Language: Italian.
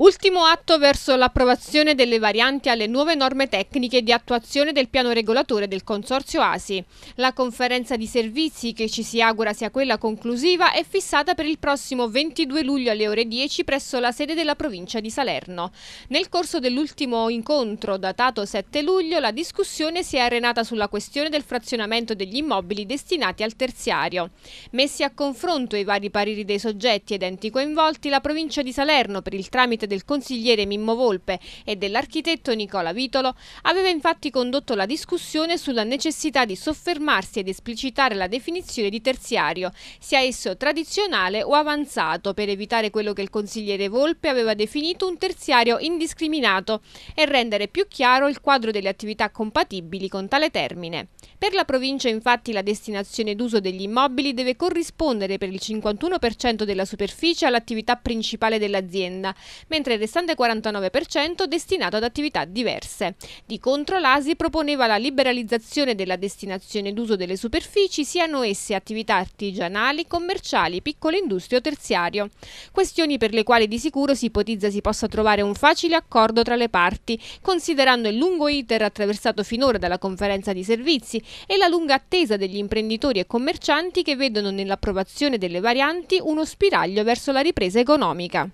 Ultimo atto verso l'approvazione delle varianti alle nuove norme tecniche di attuazione del piano regolatore del Consorzio ASI. La conferenza di servizi, che ci si augura sia quella conclusiva, è fissata per il prossimo 22 luglio alle ore 10 presso la sede della provincia di Salerno. Nel corso dell'ultimo incontro, datato 7 luglio, la discussione si è arenata sulla questione del frazionamento degli immobili destinati al terziario. Messi a confronto i vari pareri dei soggetti ed enti coinvolti, la provincia di Salerno, per il tramite del consigliere Mimmo Volpe e dell'architetto Nicola Vitolo, aveva infatti condotto la discussione sulla necessità di soffermarsi ed esplicitare la definizione di terziario, sia esso tradizionale o avanzato, per evitare quello che il consigliere Volpe aveva definito un terziario indiscriminato e rendere più chiaro il quadro delle attività compatibili con tale termine. Per la provincia infatti la destinazione d'uso degli immobili deve corrispondere per il 51% della superficie all'attività principale dell'azienda, mentre mentre il restante 49% destinato ad attività diverse. Di contro l'ASI proponeva la liberalizzazione della destinazione d'uso delle superfici, siano esse attività artigianali, commerciali, piccole industrie o terziario. Questioni per le quali di sicuro si ipotizza si possa trovare un facile accordo tra le parti, considerando il lungo iter attraversato finora dalla conferenza di servizi e la lunga attesa degli imprenditori e commercianti che vedono nell'approvazione delle varianti uno spiraglio verso la ripresa economica.